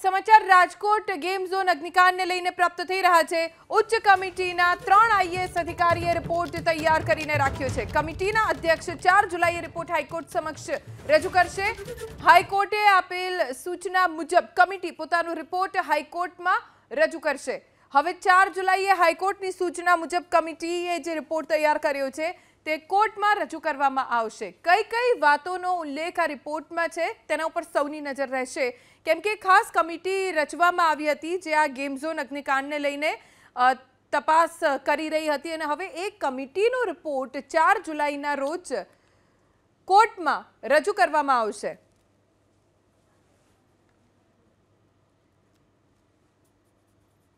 સમાચાર Rajkot game zone અગ્નિકાંડને લઈને પ્રાપ્ત થઈ રહ્યા છે ઉચ્ચ કમિટીના ત્રણ આઈએએસ અધિકારીએ રિપોર્ટ તૈયાર કરીને રાખ્યો છે કમિટીના અધ્યક્ષ ચાર જુલાઈએ રિપોર્ટ હાઈકોર્ટ સમક્ષ રજૂ કરશે હાઈકોર્ટે આપેલ સૂચના મુજબ કમિટી પોતાનો રિપોર્ટ હાઈકોર્ટમાં રજૂ કરશે હવે ચાર જુલાઈએ હાઈકોર્ટની સૂચના મુજબ કમિટીએ જે રિપોર્ટ તૈયાર કર્યો છે તે કોર્ટમાં રજૂ કરવામાં આવશે કઈ કઈ વાતોનો ઉલ્લેખ આ રિપોર્ટમાં છે તેના ઉપર સૌની નજર રહેશે કેમ કે ખાસ કમિટી રચવામાં આવી હતી જે આ ગેમ ઝોન અગ્નિકાંડને લઈને તપાસ કરી રહી હતી અને હવે એક કમિટીનો રિપોર્ટ 4 જુલાઈના રોજ કોર્ટમાં રજૂ કરવામાં આવશે